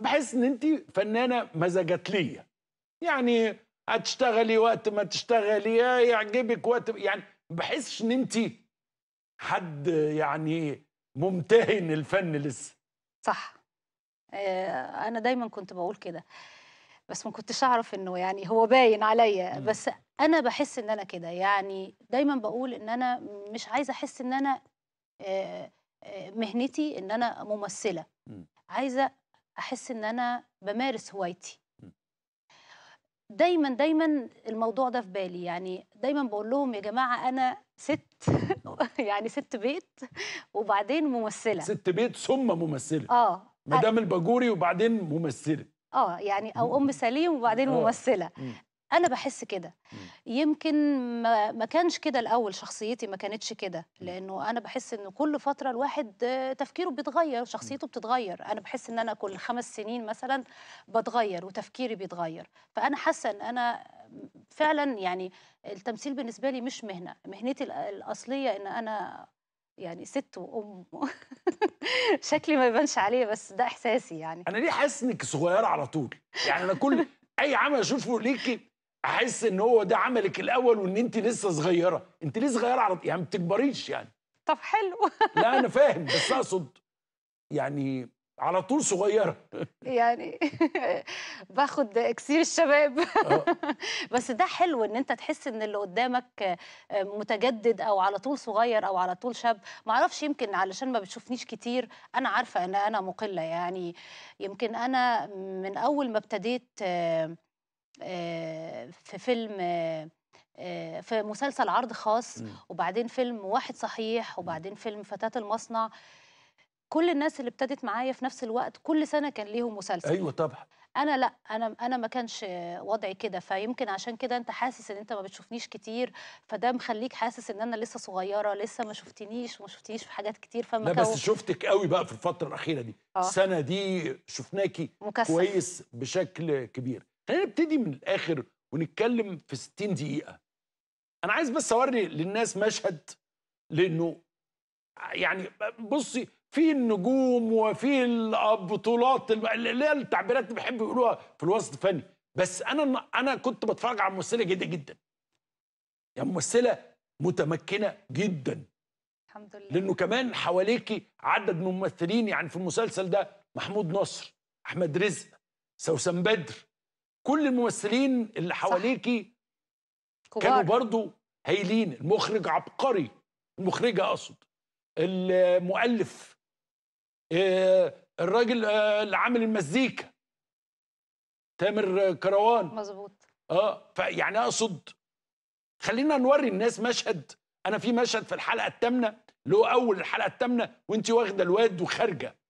بحس ان انت فنانه مزجتليه يعني هتشتغلي وقت ما تشتغلي يعجبك وقت يعني بحسش ان انت حد يعني ممتهن الفن لسه صح آه، انا دايما كنت بقول كده بس ما كنتش اعرف انه يعني هو باين عليا بس انا بحس ان انا كده يعني دايما بقول ان انا مش عايزه احس ان انا آه، آه، مهنتي ان انا ممثله عايزه احس ان انا بمارس هوايتي دايما دايما الموضوع ده في بالي يعني دايما بقول لهم يا جماعه انا ست نعم. يعني ست بيت وبعدين ممثله ست بيت ثم ممثله اه مدام الباجوري وبعدين ممثله اه يعني او ام سليم وبعدين آه. ممثله انا بحس كده إمم. يمكن ما, ما كانش كده الاول شخصيتي ما كانتش كده إمم. لانه انا بحس ان كل فتره الواحد تفكيره بيتغير شخصيته بتتغير انا بحس ان انا كل خمس سنين مثلا بتغير وتفكيري بيتغير فانا حاسه ان انا فعلا يعني التمثيل بالنسبه لي مش مهنه مهنتي الاصليه ان انا يعني ست وام شكلي ما يبانش عليه بس ده احساسي يعني انا ليه حاسس انك صغيره على طول يعني انا كل اي عمل اشوفه ليكي احس ان هو ده عملك الاول وان انت لسه صغيره انت ليه صغيره على يعني ما بتكبريش يعني طب حلو لا انا فاهم بس اقصد يعني على طول صغيره يعني باخد اكسير الشباب آه. بس ده حلو ان انت تحس ان اللي قدامك متجدد او على طول صغير او على طول شاب ما اعرفش يمكن علشان ما بتشوفنيش كتير انا عارفه ان انا مقله يعني يمكن انا من اول ما ابتديت آه، آه، في فيلم آه، آه، في مسلسل عرض خاص وبعدين فيلم واحد صحيح وبعدين فيلم فتاة المصنع كل الناس اللي ابتدت معايا في نفس الوقت كل سنه كان ليهم مسلسل ايوه طبعا انا لا انا انا ما كانش وضعي كده فيمكن عشان كده انت حاسس ان انت ما بتشوفنيش كتير فده مخليك حاسس ان انا لسه صغيره لسه ما شفتنيش وما شفتنيش في حاجات كتير فما لا كو... بس شفتك قوي بقى في الفتره الاخيره دي آه. السنه دي شفناكي مكسر. كويس بشكل كبير خلينا نبتدي من الاخر ونتكلم في 60 دقيقه انا عايز بس اوري للناس مشهد لانه يعني بصي في النجوم وفي البطولات اللي هي التعبيرات اللي بيحبوا يقولوها في الوسط الفني بس انا انا كنت بتفرج على ممثله جيده جدا يعني ممثله متمكنه جدا الحمد لله لانه كمان حواليكي عدد من الممثلين يعني في المسلسل ده محمود نصر احمد رزق سوسن بدر كل الممثلين اللي حواليكي كانوا برضو هايلين المخرج عبقري المخرجه اقصد المؤلف آه، الراجل آه، اللي عامل المزيكا تامر كروان مظبوط اه فيعني اقصد خلينا نوري الناس مشهد انا في مشهد في الحلقه الثامنه اللي هو اول الحلقه الثامنه وانت واخده الواد وخارجه